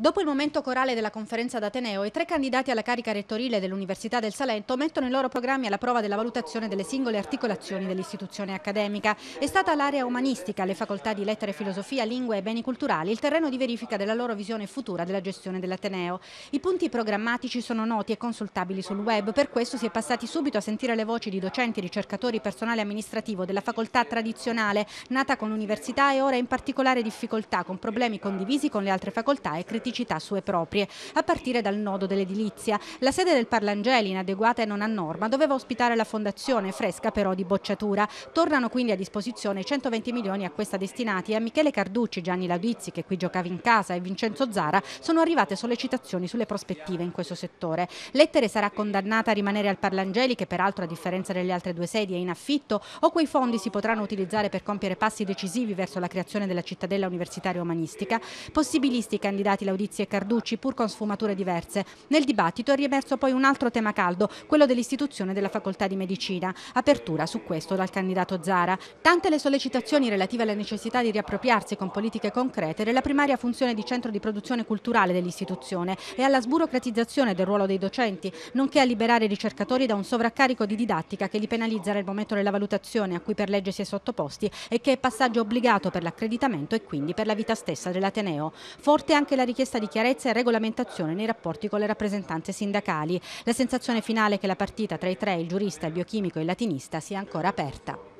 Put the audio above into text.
Dopo il momento corale della conferenza d'Ateneo, i tre candidati alla carica rettorile dell'Università del Salento mettono i loro programmi alla prova della valutazione delle singole articolazioni dell'istituzione accademica. È stata l'area umanistica, le facoltà di lettere, filosofia, lingue e beni culturali, il terreno di verifica della loro visione futura della gestione dell'Ateneo. I punti programmatici sono noti e consultabili sul web, per questo si è passati subito a sentire le voci di docenti, ricercatori, personale amministrativo della facoltà tradizionale, nata con l'università e ora in particolare difficoltà, con problemi condivisi con le altre facoltà e critici praticità sue proprie, a partire dal nodo dell'edilizia. La sede del Parlangeli, inadeguata e non a norma, doveva ospitare la fondazione, fresca però di bocciatura. Tornano quindi a disposizione i 120 milioni a questa destinati e a Michele Carducci, Gianni Laudizzi, che qui giocava in casa, e Vincenzo Zara sono arrivate sollecitazioni sulle prospettive in questo settore. Lettere sarà condannata a rimanere al Parlangeli, che peraltro a differenza delle altre due sedie è in affitto, o quei fondi si potranno utilizzare per compiere passi decisivi verso la creazione della cittadella universitaria umanistica. Possibilisti i candidati Laudizzi Odizzi e Carducci, pur con sfumature diverse. Nel dibattito è riemerso poi un altro tema caldo, quello dell'istituzione della facoltà di medicina. Apertura su questo dal candidato Zara. Tante le sollecitazioni relative alla necessità di riappropriarsi con politiche concrete della primaria funzione di centro di produzione culturale dell'istituzione e alla sburocratizzazione del ruolo dei docenti, nonché a liberare i ricercatori da un sovraccarico di didattica che li penalizza nel momento della valutazione a cui per legge si è sottoposti e che è passaggio obbligato per l'accreditamento e quindi per la vita stessa dell'Ateneo. Forte anche la richiesta richiesta di chiarezza e regolamentazione nei rapporti con le rappresentanze sindacali. La sensazione finale è che la partita tra i tre, il giurista, il biochimico e il latinista, sia ancora aperta.